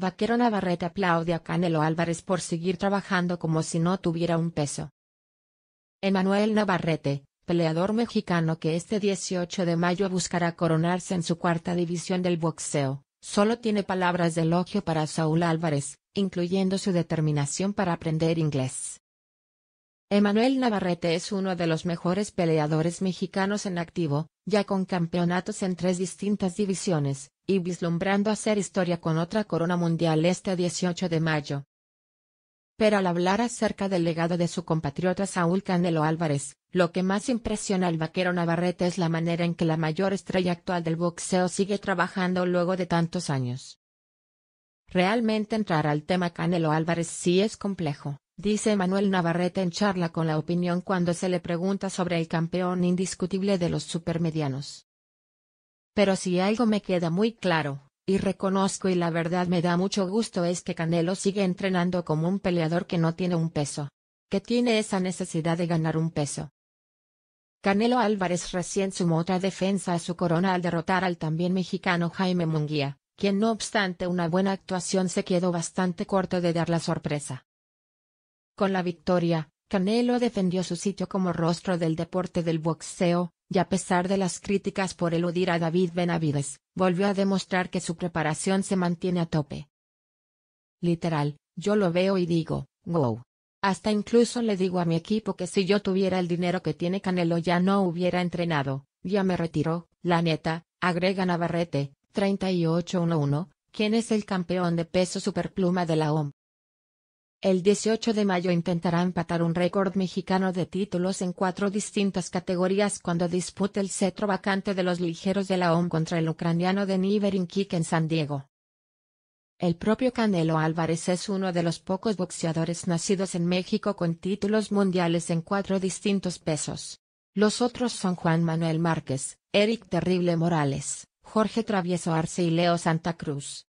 Vaquero Navarrete aplaude a Canelo Álvarez por seguir trabajando como si no tuviera un peso. Emanuel Navarrete, peleador mexicano que este 18 de mayo buscará coronarse en su cuarta división del boxeo, solo tiene palabras de elogio para Saúl Álvarez, incluyendo su determinación para aprender inglés. Emanuel Navarrete es uno de los mejores peleadores mexicanos en activo, ya con campeonatos en tres distintas divisiones, y vislumbrando hacer historia con otra corona mundial este 18 de mayo. Pero al hablar acerca del legado de su compatriota Saúl Canelo Álvarez, lo que más impresiona al vaquero Navarrete es la manera en que la mayor estrella actual del boxeo sigue trabajando luego de tantos años. Realmente entrar al tema Canelo Álvarez sí es complejo, dice Manuel Navarrete en charla con la opinión cuando se le pregunta sobre el campeón indiscutible de los supermedianos. Pero si algo me queda muy claro, y reconozco y la verdad me da mucho gusto es que Canelo sigue entrenando como un peleador que no tiene un peso, que tiene esa necesidad de ganar un peso. Canelo Álvarez recién sumó otra defensa a su corona al derrotar al también mexicano Jaime Munguía, quien no obstante una buena actuación se quedó bastante corto de dar la sorpresa. Con la victoria, Canelo defendió su sitio como rostro del deporte del boxeo, y a pesar de las críticas por eludir a David Benavides, volvió a demostrar que su preparación se mantiene a tope. Literal, yo lo veo y digo, wow. Hasta incluso le digo a mi equipo que si yo tuviera el dinero que tiene Canelo ya no hubiera entrenado, ya me retiró, la neta, agrega Navarrete, 38-1-1, quien es el campeón de peso superpluma de la OM. El 18 de mayo intentará empatar un récord mexicano de títulos en cuatro distintas categorías cuando dispute el cetro vacante de los ligeros de la OM contra el ucraniano de kik en San Diego. El propio Canelo Álvarez es uno de los pocos boxeadores nacidos en México con títulos mundiales en cuatro distintos pesos. Los otros son Juan Manuel Márquez, Eric Terrible Morales, Jorge Travieso Arce y Leo Santa Cruz.